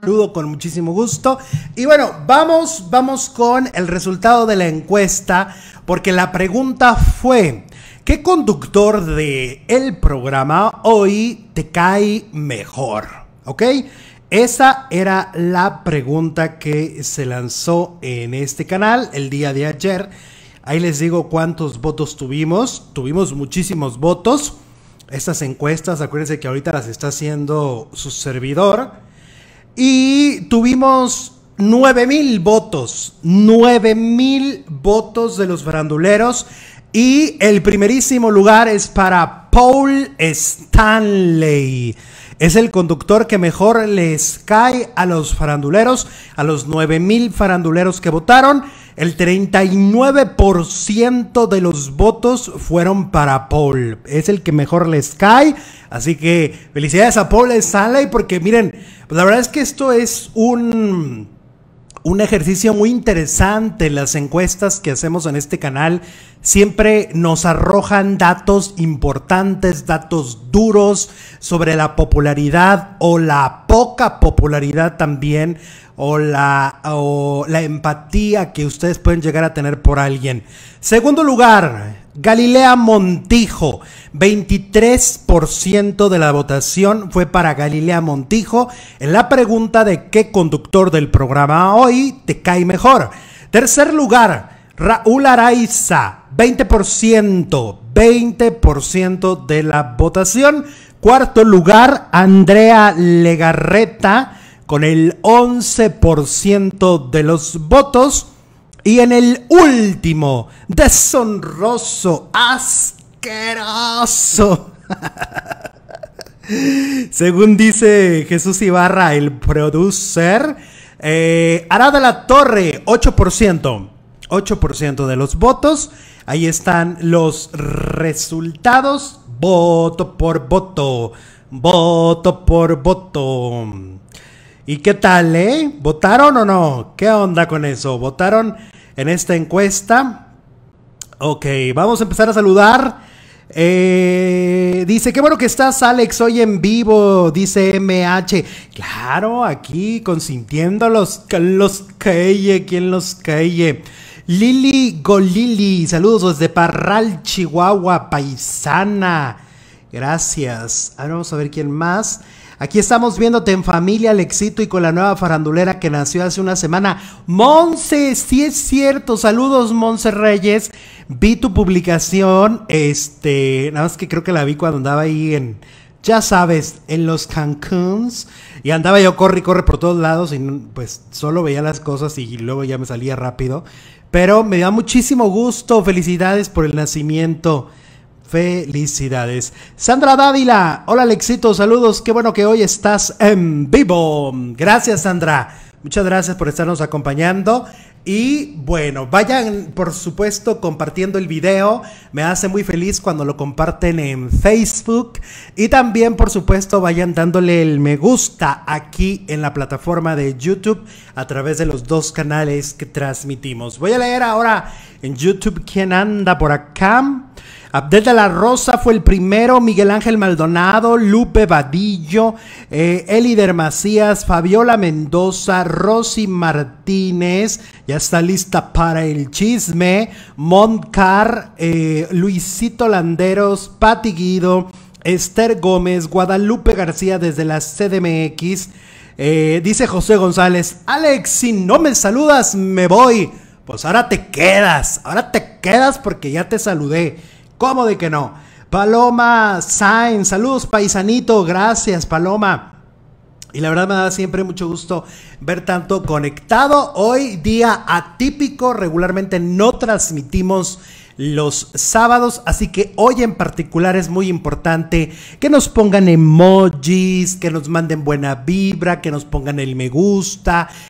Saludo con muchísimo gusto. Y bueno, vamos, vamos con el resultado de la encuesta, porque la pregunta fue, ¿qué conductor de el programa hoy te cae mejor? ¿Ok? Esa era la pregunta que se lanzó en este canal el día de ayer. Ahí les digo cuántos votos tuvimos. Tuvimos muchísimos votos estas encuestas, acuérdense que ahorita las está haciendo su servidor. Y tuvimos 9 mil votos, 9 mil votos de los faranduleros. Y el primerísimo lugar es para Paul Stanley. Es el conductor que mejor les cae a los faranduleros, a los 9 mil faranduleros que votaron. El 39% de los votos fueron para Paul. Es el que mejor les cae. Así que felicidades a Paul Stanley porque miren, pues la verdad es que esto es un un ejercicio muy interesante. Las encuestas que hacemos en este canal siempre nos arrojan datos importantes, datos duros sobre la popularidad o la poca popularidad también o la, o la empatía que ustedes pueden llegar a tener por alguien. Segundo lugar, Galilea Montijo, 23% de la votación fue para Galilea Montijo en la pregunta de qué conductor del programa hoy te cae mejor. Tercer lugar, Raúl Araiza, 20%, 20% de la votación. Cuarto lugar, Andrea Legarreta con el 11% de los votos. Y en el último, deshonroso, asqueroso. Según dice Jesús Ibarra, el producer, eh, Arada La Torre, 8%. 8% de los votos. Ahí están los resultados. Voto por voto. Voto por voto. ¿Y qué tal, eh? ¿Votaron o no? ¿Qué onda con eso? ¿Votaron en esta encuesta. Ok, vamos a empezar a saludar. Eh, dice, qué bueno que estás, Alex, hoy en vivo, dice MH. Claro, aquí consintiendo los, los calle, ¿quién los calle. Lili Golili, saludos desde Parral, Chihuahua, paisana. Gracias. Ahora vamos a ver quién más. Aquí estamos viéndote en familia, éxito y con la nueva farandulera que nació hace una semana. Monse, sí es cierto. Saludos, Monse Reyes. Vi tu publicación, este, nada más que creo que la vi cuando andaba ahí en, ya sabes, en los Cancuns. Y andaba yo corre y corre por todos lados y pues solo veía las cosas y luego ya me salía rápido. Pero me da muchísimo gusto. Felicidades por el nacimiento. Felicidades. Sandra Dávila, hola Alexito, saludos, qué bueno que hoy estás en vivo. Gracias Sandra, muchas gracias por estarnos acompañando. Y bueno, vayan por supuesto compartiendo el video. Me hace muy feliz cuando lo comparten en Facebook. Y también por supuesto vayan dándole el me gusta aquí en la plataforma de YouTube a través de los dos canales que transmitimos. Voy a leer ahora en YouTube quién anda por acá. Abdel de la Rosa fue el primero, Miguel Ángel Maldonado, Lupe Vadillo, eh, Elider Macías, Fabiola Mendoza, Rosy Martínez, ya está lista para el chisme, Montcar, eh, Luisito Landeros, Patiguido, Guido, Esther Gómez, Guadalupe García desde la CDMX, eh, dice José González, Alex, si no me saludas, me voy. Pues ahora te quedas, ahora te quedas porque ya te saludé. ¿Cómo de que no? Paloma Sainz, saludos paisanito, gracias Paloma. Y la verdad me da siempre mucho gusto ver tanto conectado. Hoy día atípico, regularmente no transmitimos los sábados, así que hoy en particular es muy importante que nos pongan emojis, que nos manden buena vibra, que nos pongan el me gusta,